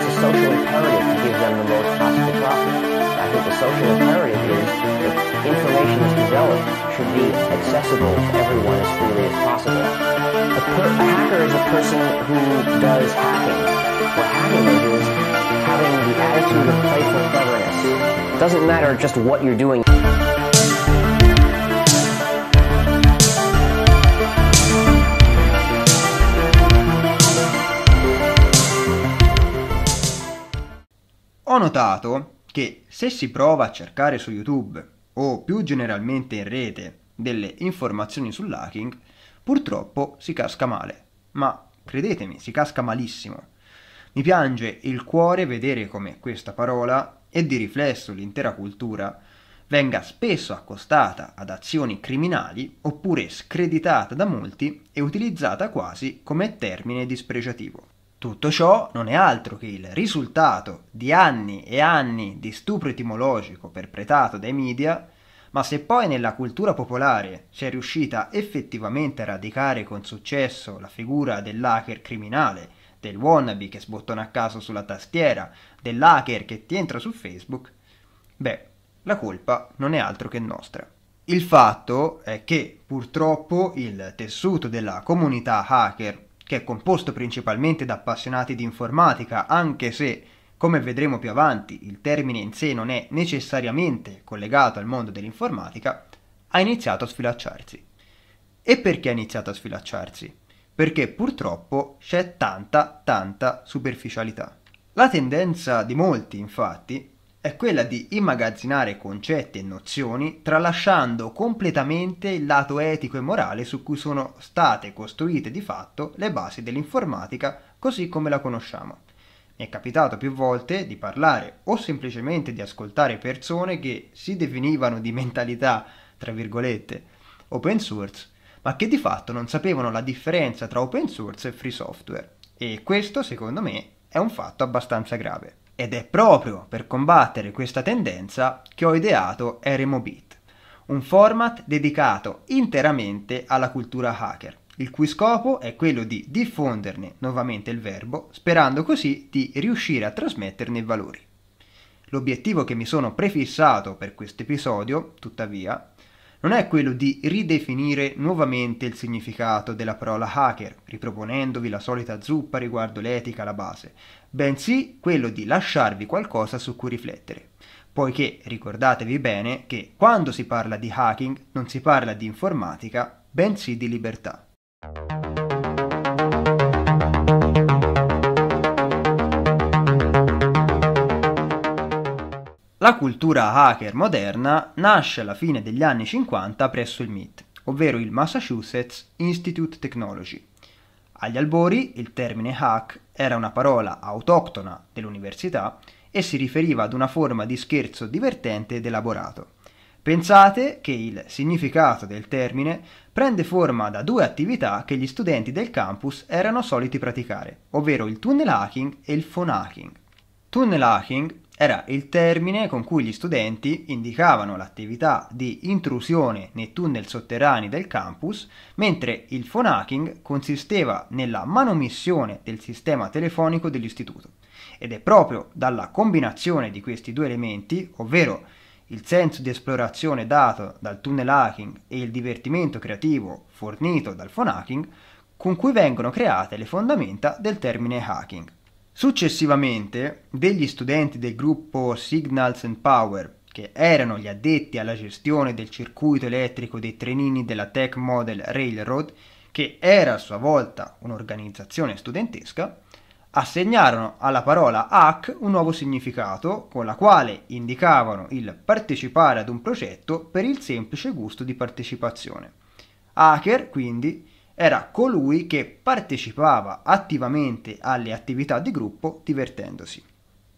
it's a social imperative to give them the most possible profit. I think the social imperative is that information that's developed should be accessible to everyone as freely as possible. A, per- a hacker is a person who does hacking. What hacking is is having the attitude of playful cleverness. It doesn't matter just what you're doing. Ho notato che se si prova a cercare su YouTube o più generalmente in rete delle informazioni sull'hacking, purtroppo si casca male. Ma credetemi, si casca malissimo. Mi piange il cuore vedere come questa parola e di riflesso l'intera cultura venga spesso accostata ad azioni criminali oppure screditata da molti e utilizzata quasi come termine dispregiativo. Tutto ciò non è altro che il risultato di anni e anni di stupro etimologico perpetrato dai media, ma se poi nella cultura popolare si è riuscita effettivamente a radicare con successo la figura dell'hacker criminale, del wannabe che sbottona a caso sulla tastiera, dell'hacker che ti entra su Facebook, beh, la colpa non è altro che nostra. Il fatto è che purtroppo il tessuto della comunità hacker che è composto principalmente da appassionati di informatica, anche se, come vedremo più avanti, il termine in sé non è necessariamente collegato al mondo dell'informatica, ha iniziato a sfilacciarsi. E perché ha iniziato a sfilacciarsi? Perché purtroppo c'è tanta, tanta superficialità. La tendenza di molti, infatti, è quella di immagazzinare concetti e nozioni tralasciando completamente il lato etico e morale su cui sono state costruite di fatto le basi dell'informatica così come la conosciamo. Mi è capitato più volte di parlare o semplicemente di ascoltare persone che si definivano di mentalità, tra virgolette, open source, ma che di fatto non sapevano la differenza tra open source e free software. E questo, secondo me, è un fatto abbastanza grave. Ed è proprio per combattere questa tendenza che ho ideato Eremo un format dedicato interamente alla cultura hacker, il cui scopo è quello di diffonderne nuovamente il verbo, sperando così di riuscire a trasmetterne i valori. L'obiettivo che mi sono prefissato per questo episodio, tuttavia, non è quello di ridefinire nuovamente il significato della parola hacker, riproponendovi la solita zuppa riguardo l'etica alla base, bensì quello di lasciarvi qualcosa su cui riflettere. Poiché ricordatevi bene che quando si parla di hacking non si parla di informatica, bensì di libertà. La cultura hacker moderna nasce alla fine degli anni 50 presso il MIT, ovvero il Massachusetts Institute Technology. Agli albori il termine hack era una parola autoctona dell'università e si riferiva ad una forma di scherzo divertente ed elaborato. Pensate che il significato del termine prende forma da due attività che gli studenti del campus erano soliti praticare, ovvero il tunnel hacking e il phone hacking. Tunnel hacking era il termine con cui gli studenti indicavano l'attività di intrusione nei tunnel sotterranei del campus, mentre il phone hacking consisteva nella manomissione del sistema telefonico dell'istituto. Ed è proprio dalla combinazione di questi due elementi, ovvero il senso di esplorazione dato dal tunnel hacking e il divertimento creativo fornito dal phone hacking, con cui vengono create le fondamenta del termine hacking. Successivamente, degli studenti del gruppo Signals and Power, che erano gli addetti alla gestione del circuito elettrico dei trenini della Tech Model Railroad, che era a sua volta un'organizzazione studentesca, assegnarono alla parola hack un nuovo significato con la quale indicavano il partecipare ad un progetto per il semplice gusto di partecipazione. Hacker, quindi, era colui che partecipava attivamente alle attività di gruppo divertendosi.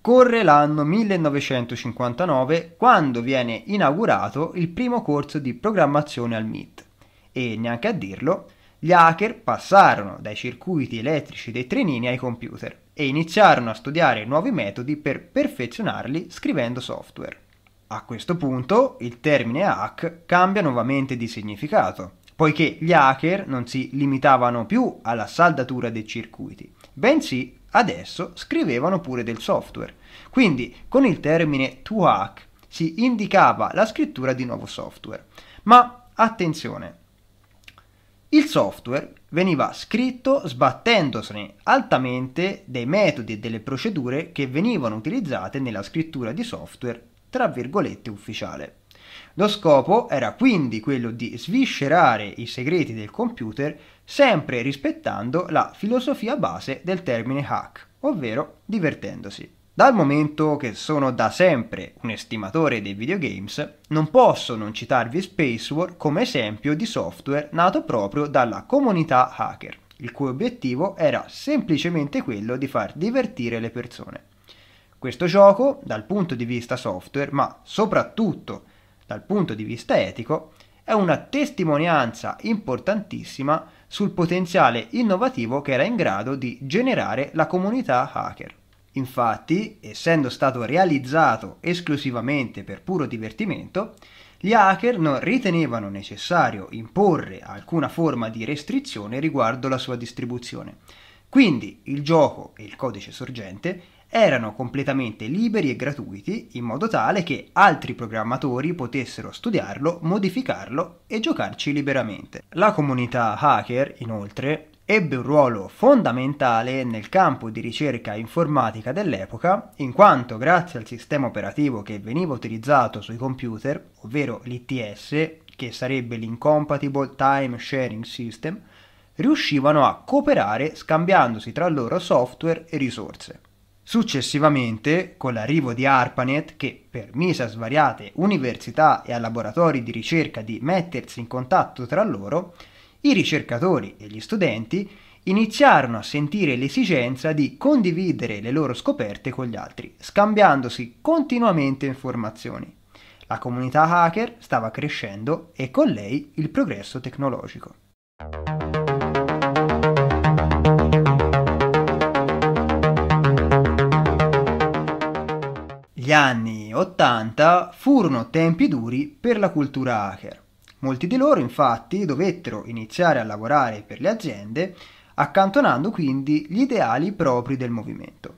Corre l'anno 1959 quando viene inaugurato il primo corso di programmazione al MIT e, neanche a dirlo, gli hacker passarono dai circuiti elettrici dei trenini ai computer e iniziarono a studiare nuovi metodi per perfezionarli scrivendo software. A questo punto il termine hack cambia nuovamente di significato poiché gli hacker non si limitavano più alla saldatura dei circuiti, bensì adesso scrivevano pure del software. Quindi con il termine to hack si indicava la scrittura di nuovo software. Ma attenzione, il software veniva scritto sbattendosene altamente dei metodi e delle procedure che venivano utilizzate nella scrittura di software, tra virgolette, ufficiale. Lo scopo era quindi quello di sviscerare i segreti del computer sempre rispettando la filosofia base del termine hack, ovvero divertendosi. Dal momento che sono da sempre un estimatore dei videogames, non posso non citarvi Space War come esempio di software nato proprio dalla comunità hacker, il cui obiettivo era semplicemente quello di far divertire le persone. Questo gioco, dal punto di vista software, ma soprattutto dal punto di vista etico, è una testimonianza importantissima sul potenziale innovativo che era in grado di generare la comunità hacker. Infatti, essendo stato realizzato esclusivamente per puro divertimento, gli hacker non ritenevano necessario imporre alcuna forma di restrizione riguardo la sua distribuzione. Quindi il gioco e il codice sorgente erano completamente liberi e gratuiti in modo tale che altri programmatori potessero studiarlo, modificarlo e giocarci liberamente. La comunità hacker, inoltre, ebbe un ruolo fondamentale nel campo di ricerca informatica dell'epoca, in quanto grazie al sistema operativo che veniva utilizzato sui computer, ovvero l'ITS, che sarebbe l'Incompatible Time Sharing System, riuscivano a cooperare scambiandosi tra loro software e risorse. Successivamente, con l'arrivo di ARPANET, che permise a svariate università e a laboratori di ricerca di mettersi in contatto tra loro, i ricercatori e gli studenti iniziarono a sentire l'esigenza di condividere le loro scoperte con gli altri, scambiandosi continuamente informazioni. La comunità hacker stava crescendo e con lei il progresso tecnologico. Gli anni 80 furono tempi duri per la cultura hacker. Molti di loro infatti dovettero iniziare a lavorare per le aziende accantonando quindi gli ideali propri del movimento.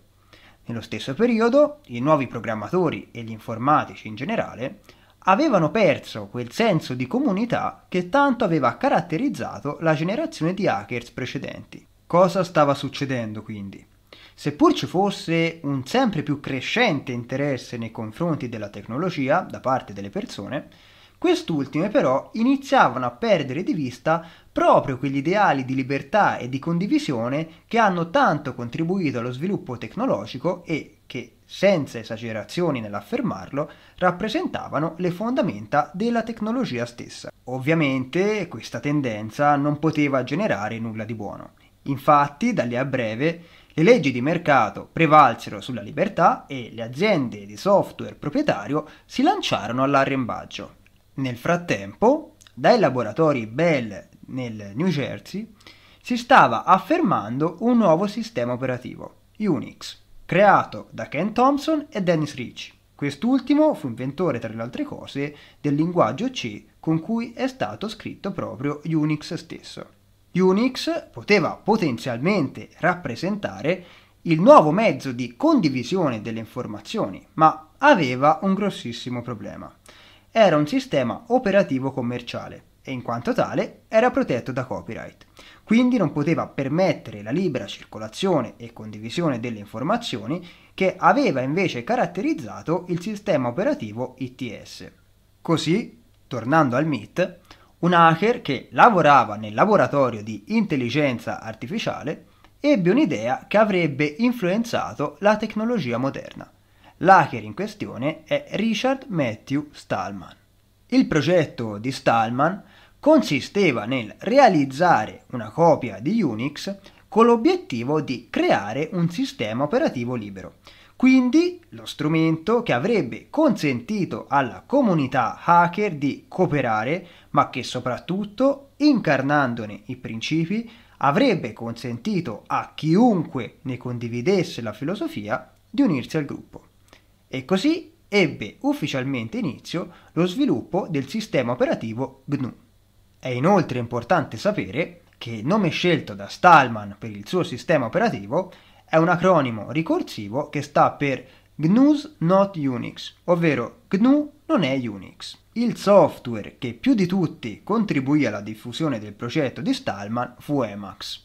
Nello stesso periodo i nuovi programmatori e gli informatici in generale avevano perso quel senso di comunità che tanto aveva caratterizzato la generazione di hackers precedenti. Cosa stava succedendo quindi? Seppur ci fosse un sempre più crescente interesse nei confronti della tecnologia da parte delle persone, quest'ultime però iniziavano a perdere di vista proprio quegli ideali di libertà e di condivisione che hanno tanto contribuito allo sviluppo tecnologico e che, senza esagerazioni nell'affermarlo, rappresentavano le fondamenta della tecnologia stessa. Ovviamente questa tendenza non poteva generare nulla di buono. Infatti, da lì a breve, le leggi di mercato prevalsero sulla libertà e le aziende di software proprietario si lanciarono all'arrembaggio. Nel frattempo, dai laboratori Bell nel New Jersey si stava affermando un nuovo sistema operativo, Unix, creato da Ken Thompson e Dennis Ricci. Quest'ultimo fu inventore, tra le altre cose, del linguaggio C con cui è stato scritto proprio Unix stesso. Unix poteva potenzialmente rappresentare il nuovo mezzo di condivisione delle informazioni, ma aveva un grossissimo problema. Era un sistema operativo commerciale e in quanto tale era protetto da copyright, quindi non poteva permettere la libera circolazione e condivisione delle informazioni che aveva invece caratterizzato il sistema operativo ITS. Così, tornando al MIT, un hacker che lavorava nel laboratorio di intelligenza artificiale ebbe un'idea che avrebbe influenzato la tecnologia moderna. L'hacker in questione è Richard Matthew Stallman. Il progetto di Stallman consisteva nel realizzare una copia di Unix con l'obiettivo di creare un sistema operativo libero quindi lo strumento che avrebbe consentito alla comunità hacker di cooperare, ma che soprattutto, incarnandone i principi, avrebbe consentito a chiunque ne condividesse la filosofia di unirsi al gruppo. E così ebbe ufficialmente inizio lo sviluppo del sistema operativo GNU. È inoltre importante sapere che il nome scelto da Stallman per il suo sistema operativo è un acronimo ricorsivo che sta per GNU's Not Unix, ovvero GNU non è Unix. Il software che più di tutti contribuì alla diffusione del progetto di Stallman fu Emacs.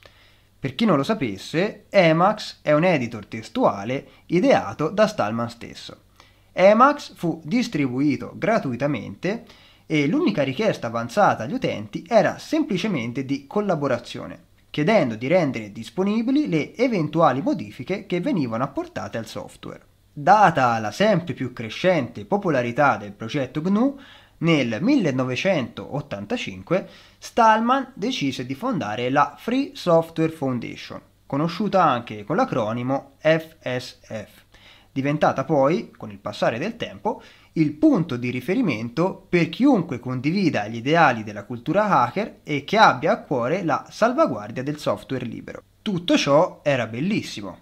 Per chi non lo sapesse, Emacs è un editor testuale ideato da Stallman stesso. Emacs fu distribuito gratuitamente e l'unica richiesta avanzata agli utenti era semplicemente di collaborazione chiedendo di rendere disponibili le eventuali modifiche che venivano apportate al software. Data la sempre più crescente popolarità del progetto GNU, nel 1985 Stallman decise di fondare la Free Software Foundation, conosciuta anche con l'acronimo FSF, diventata poi, con il passare del tempo, il punto di riferimento per chiunque condivida gli ideali della cultura hacker e che abbia a cuore la salvaguardia del software libero. Tutto ciò era bellissimo,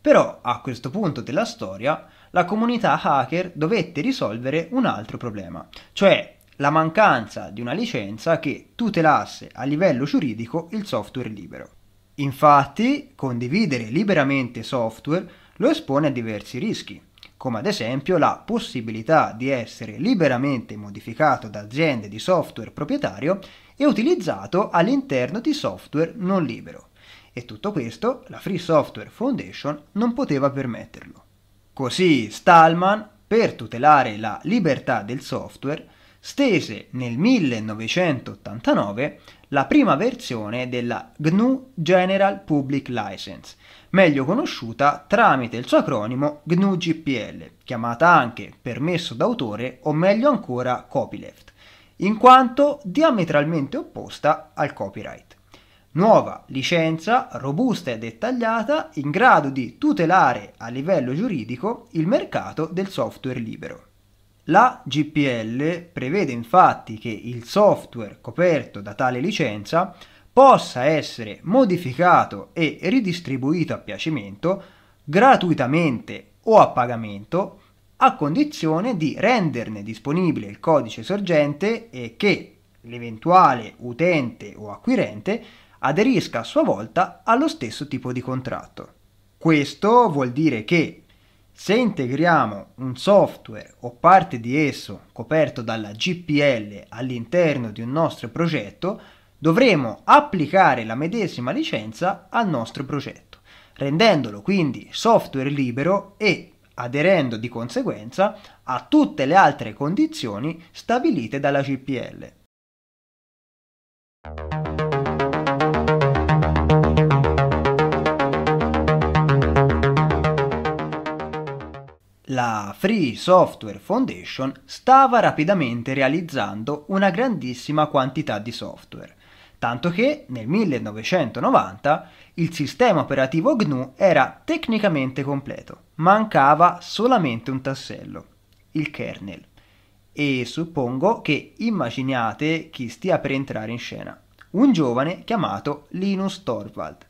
però a questo punto della storia la comunità hacker dovette risolvere un altro problema, cioè la mancanza di una licenza che tutelasse a livello giuridico il software libero. Infatti, condividere liberamente software lo espone a diversi rischi come ad esempio la possibilità di essere liberamente modificato da aziende di software proprietario e utilizzato all'interno di software non libero. E tutto questo la Free Software Foundation non poteva permetterlo. Così Stallman, per tutelare la libertà del software, stese nel 1989 la prima versione della GNU General Public License, meglio conosciuta tramite il suo acronimo GNU GPL, chiamata anche permesso d'autore o meglio ancora copyleft, in quanto diametralmente opposta al copyright. Nuova licenza robusta e dettagliata in grado di tutelare a livello giuridico il mercato del software libero. La GPL prevede infatti che il software coperto da tale licenza possa essere modificato e ridistribuito a piacimento gratuitamente o a pagamento a condizione di renderne disponibile il codice sorgente e che l'eventuale utente o acquirente aderisca a sua volta allo stesso tipo di contratto. Questo vuol dire che se integriamo un software o parte di esso coperto dalla GPL all'interno di un nostro progetto, dovremo applicare la medesima licenza al nostro progetto, rendendolo quindi software libero e aderendo di conseguenza a tutte le altre condizioni stabilite dalla CPL. La Free Software Foundation stava rapidamente realizzando una grandissima quantità di software tanto che nel 1990 il sistema operativo GNU era tecnicamente completo, mancava solamente un tassello, il kernel. E suppongo che immaginiate chi stia per entrare in scena, un giovane chiamato Linus Torvald.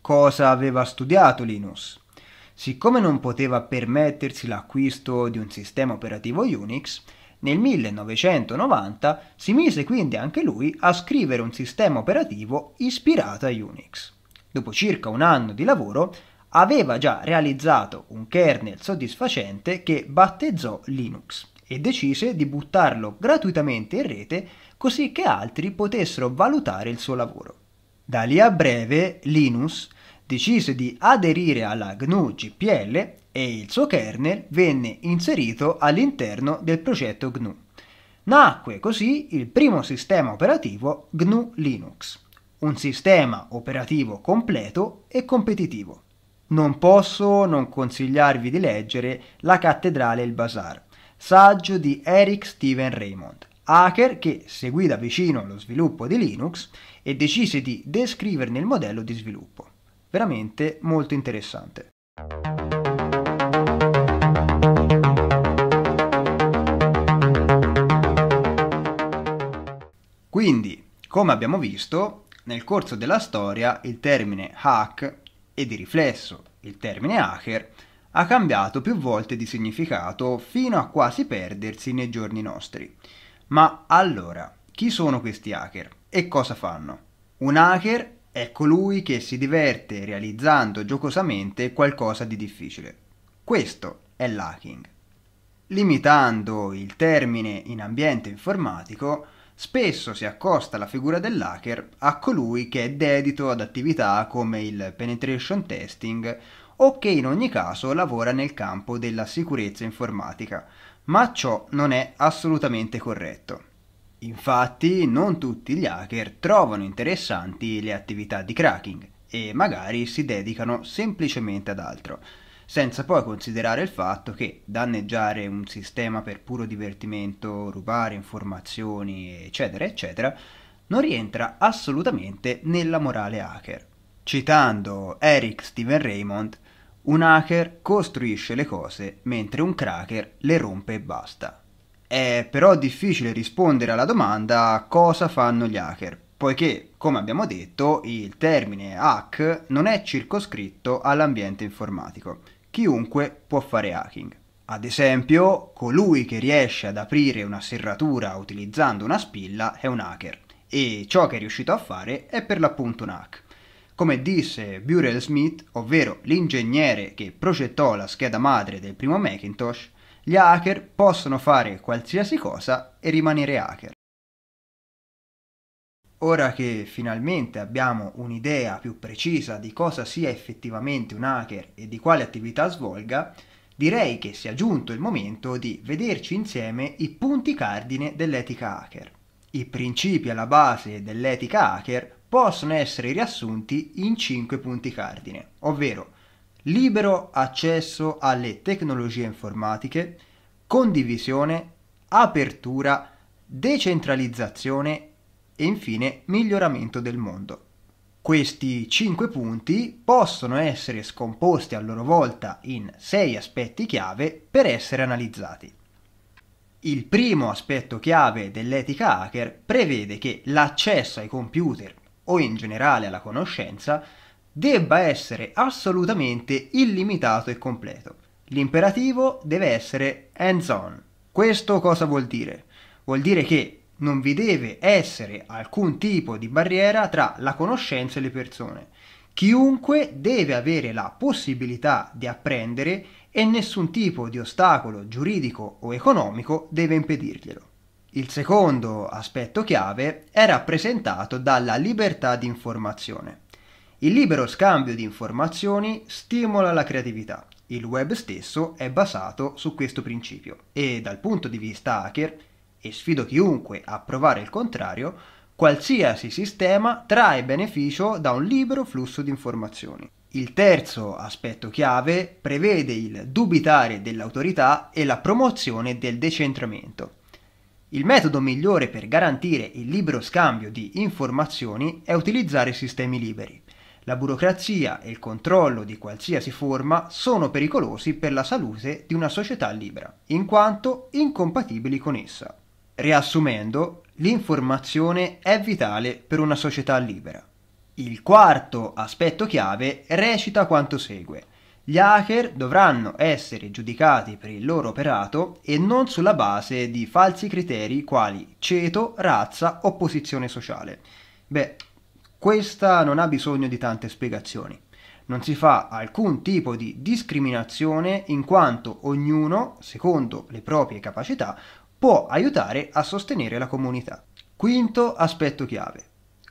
Cosa aveva studiato Linus? Siccome non poteva permettersi l'acquisto di un sistema operativo Unix, nel 1990 si mise quindi anche lui a scrivere un sistema operativo ispirato a Unix. Dopo circa un anno di lavoro aveva già realizzato un kernel soddisfacente che battezzò Linux e decise di buttarlo gratuitamente in rete così che altri potessero valutare il suo lavoro. Da lì a breve Linus decise di aderire alla GNU GPL e il suo kernel venne inserito all'interno del progetto GNU. Nacque così il primo sistema operativo GNU Linux, un sistema operativo completo e competitivo. Non posso non consigliarvi di leggere La cattedrale e il bazar, saggio di Eric Steven Raymond, hacker che seguì da vicino lo sviluppo di Linux e decise di descriverne il modello di sviluppo veramente molto interessante. Quindi, come abbiamo visto, nel corso della storia il termine hack e di riflesso il termine hacker ha cambiato più volte di significato fino a quasi perdersi nei giorni nostri. Ma allora, chi sono questi hacker e cosa fanno? Un hacker è colui che si diverte realizzando giocosamente qualcosa di difficile. Questo è l'hacking. Limitando il termine in ambiente informatico, spesso si accosta la figura dell'hacker a colui che è dedito ad attività come il penetration testing o che in ogni caso lavora nel campo della sicurezza informatica, ma ciò non è assolutamente corretto. Infatti non tutti gli hacker trovano interessanti le attività di cracking e magari si dedicano semplicemente ad altro, senza poi considerare il fatto che danneggiare un sistema per puro divertimento, rubare informazioni, eccetera, eccetera, non rientra assolutamente nella morale hacker. Citando Eric Steven Raymond, un hacker costruisce le cose mentre un cracker le rompe e basta. È però difficile rispondere alla domanda cosa fanno gli hacker, poiché, come abbiamo detto, il termine hack non è circoscritto all'ambiente informatico. Chiunque può fare hacking. Ad esempio, colui che riesce ad aprire una serratura utilizzando una spilla è un hacker e ciò che è riuscito a fare è per l'appunto un hack. Come disse Burel Smith, ovvero l'ingegnere che progettò la scheda madre del primo Macintosh, gli hacker possono fare qualsiasi cosa e rimanere hacker. Ora che finalmente abbiamo un'idea più precisa di cosa sia effettivamente un hacker e di quale attività svolga, direi che sia giunto il momento di vederci insieme i punti cardine dell'etica hacker. I principi alla base dell'etica hacker possono essere riassunti in 5 punti cardine, ovvero libero accesso alle tecnologie informatiche, condivisione, apertura, decentralizzazione e infine miglioramento del mondo. Questi cinque punti possono essere scomposti a loro volta in sei aspetti chiave per essere analizzati. Il primo aspetto chiave dell'etica hacker prevede che l'accesso ai computer o in generale alla conoscenza debba essere assolutamente illimitato e completo. L'imperativo deve essere hands on. Questo cosa vuol dire? Vuol dire che non vi deve essere alcun tipo di barriera tra la conoscenza e le persone. Chiunque deve avere la possibilità di apprendere e nessun tipo di ostacolo giuridico o economico deve impedirglielo. Il secondo aspetto chiave è rappresentato dalla libertà di informazione. Il libero scambio di informazioni stimola la creatività. Il web stesso è basato su questo principio e dal punto di vista hacker, e sfido chiunque a provare il contrario, qualsiasi sistema trae beneficio da un libero flusso di informazioni. Il terzo aspetto chiave prevede il dubitare dell'autorità e la promozione del decentramento. Il metodo migliore per garantire il libero scambio di informazioni è utilizzare sistemi liberi. La burocrazia e il controllo di qualsiasi forma sono pericolosi per la salute di una società libera, in quanto incompatibili con essa. Riassumendo, l'informazione è vitale per una società libera. Il quarto aspetto chiave recita quanto segue. Gli hacker dovranno essere giudicati per il loro operato e non sulla base di falsi criteri quali ceto, razza o posizione sociale. Beh, questa non ha bisogno di tante spiegazioni. Non si fa alcun tipo di discriminazione in quanto ognuno, secondo le proprie capacità, può aiutare a sostenere la comunità. Quinto aspetto chiave.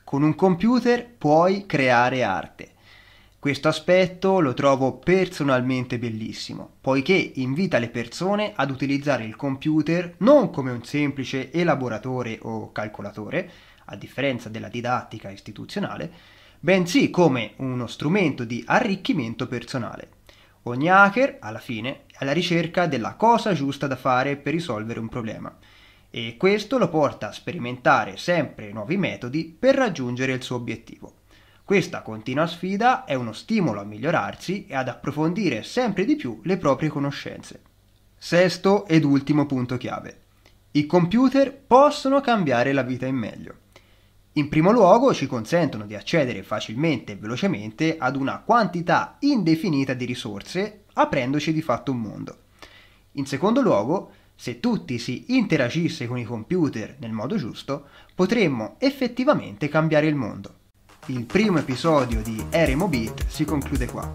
Con un computer puoi creare arte. Questo aspetto lo trovo personalmente bellissimo, poiché invita le persone ad utilizzare il computer non come un semplice elaboratore o calcolatore, a differenza della didattica istituzionale, bensì come uno strumento di arricchimento personale. Ogni hacker, alla fine, è alla ricerca della cosa giusta da fare per risolvere un problema e questo lo porta a sperimentare sempre nuovi metodi per raggiungere il suo obiettivo. Questa continua sfida è uno stimolo a migliorarsi e ad approfondire sempre di più le proprie conoscenze. Sesto ed ultimo punto chiave. I computer possono cambiare la vita in meglio. In primo luogo ci consentono di accedere facilmente e velocemente ad una quantità indefinita di risorse, aprendoci di fatto un mondo. In secondo luogo, se tutti si interagisse con i computer nel modo giusto, potremmo effettivamente cambiare il mondo. Il primo episodio di Eremo Beat si conclude qua.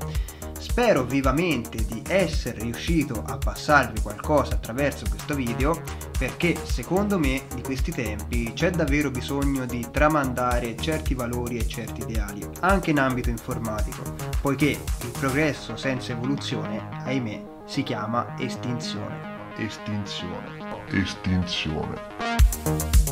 Spero vivamente di essere riuscito a passarvi qualcosa attraverso questo video perché secondo me di questi tempi c'è davvero bisogno di tramandare certi valori e certi ideali, anche in ambito informatico, poiché il progresso senza evoluzione, ahimè, si chiama estinzione. Estinzione. Estinzione.